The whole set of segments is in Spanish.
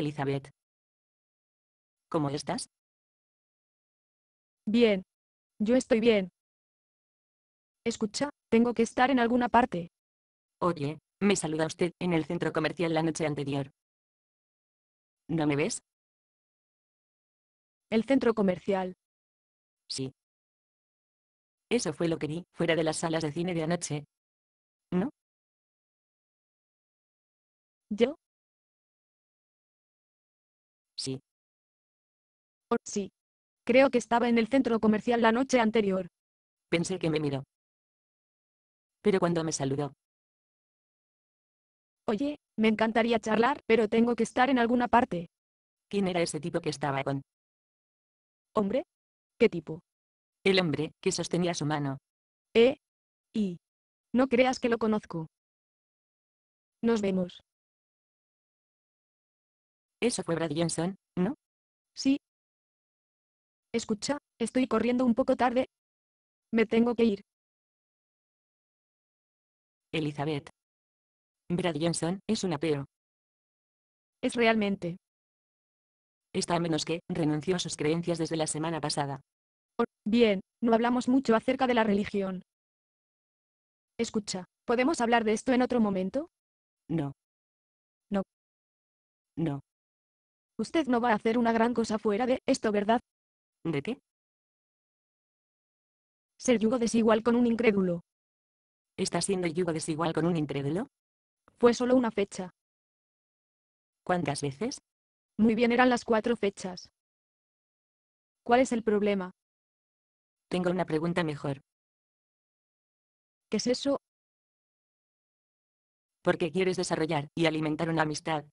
Elizabeth. ¿Cómo estás? Bien. Yo estoy bien. Escucha, tengo que estar en alguna parte. Oye, me saluda usted en el centro comercial la noche anterior. ¿No me ves? El centro comercial. Sí. Eso fue lo que vi fuera de las salas de cine de anoche. ¿No? ¿Yo? Sí. sí. Creo que estaba en el centro comercial la noche anterior. Pensé que me miró. Pero cuando me saludó. Oye, me encantaría charlar, pero tengo que estar en alguna parte. ¿Quién era ese tipo que estaba con? ¿Hombre? ¿Qué tipo? El hombre, que sostenía su mano. ¿Eh? Y. No creas que lo conozco. Nos vemos. Eso fue Brad Johnson, ¿no? Sí. Escucha, estoy corriendo un poco tarde. Me tengo que ir. Elizabeth. Brad Johnson es un apeo. Es realmente. Está a menos que renunció a sus creencias desde la semana pasada. Bien, no hablamos mucho acerca de la religión. Escucha, ¿podemos hablar de esto en otro momento? No. No. No. Usted no va a hacer una gran cosa fuera de esto, ¿verdad? ¿De qué? Ser yugo desigual con un incrédulo. ¿Estás siendo yugo desigual con un incrédulo? Fue solo una fecha. ¿Cuántas veces? Muy bien, eran las cuatro fechas. ¿Cuál es el problema? Tengo una pregunta mejor. ¿Qué es eso? ¿Por qué quieres desarrollar y alimentar una amistad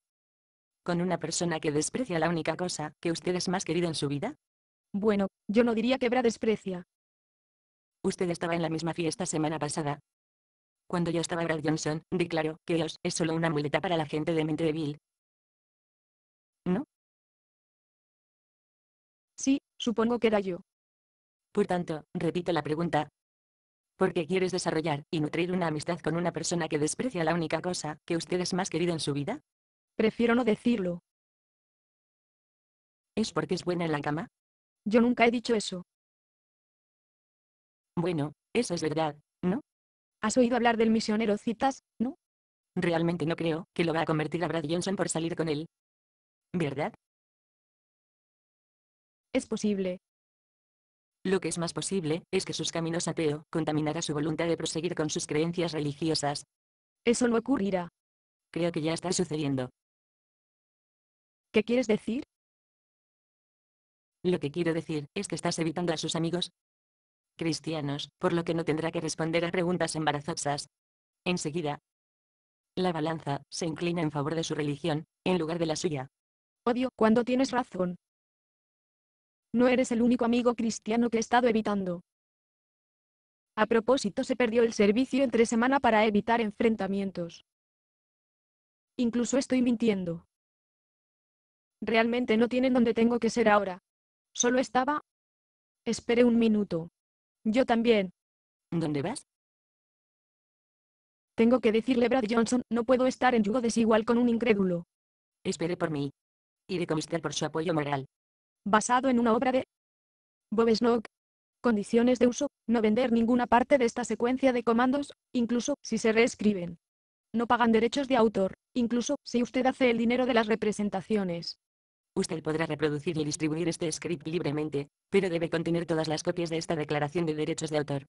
¿Con una persona que desprecia la única cosa que usted es más querido en su vida? Bueno, yo no diría que Bra desprecia. Usted estaba en la misma fiesta semana pasada. Cuando yo estaba Brad Johnson, declaró que Dios es solo una muleta para la gente de mente débil. ¿No? Sí, supongo que era yo. Por tanto, repito la pregunta. ¿Por qué quieres desarrollar y nutrir una amistad con una persona que desprecia la única cosa que usted es más querido en su vida? Prefiero no decirlo. ¿Es porque es buena en la cama? Yo nunca he dicho eso. Bueno, eso es verdad, ¿no? ¿Has oído hablar del misionero Citas, no? Realmente no creo que lo va a convertir a Brad Johnson por salir con él. ¿Verdad? Es posible. Lo que es más posible es que sus caminos ateo contaminará su voluntad de proseguir con sus creencias religiosas. Eso no ocurrirá. Creo que ya está sucediendo. ¿Qué quieres decir? Lo que quiero decir es que estás evitando a sus amigos cristianos, por lo que no tendrá que responder a preguntas embarazosas. Enseguida, la balanza se inclina en favor de su religión, en lugar de la suya. Odio cuando tienes razón. No eres el único amigo cristiano que he estado evitando. A propósito, se perdió el servicio entre semana para evitar enfrentamientos. Incluso estoy mintiendo. Realmente no tienen donde tengo que ser ahora. Solo estaba... Espere un minuto. Yo también. ¿Dónde vas? Tengo que decirle Brad Johnson, no puedo estar en yugo desigual con un incrédulo. Espere por mí. Iré con usted por su apoyo moral. Basado en una obra de... Bob Snook. Condiciones de uso, no vender ninguna parte de esta secuencia de comandos, incluso si se reescriben. No pagan derechos de autor, incluso si usted hace el dinero de las representaciones. Usted podrá reproducir y distribuir este script libremente, pero debe contener todas las copias de esta declaración de derechos de autor.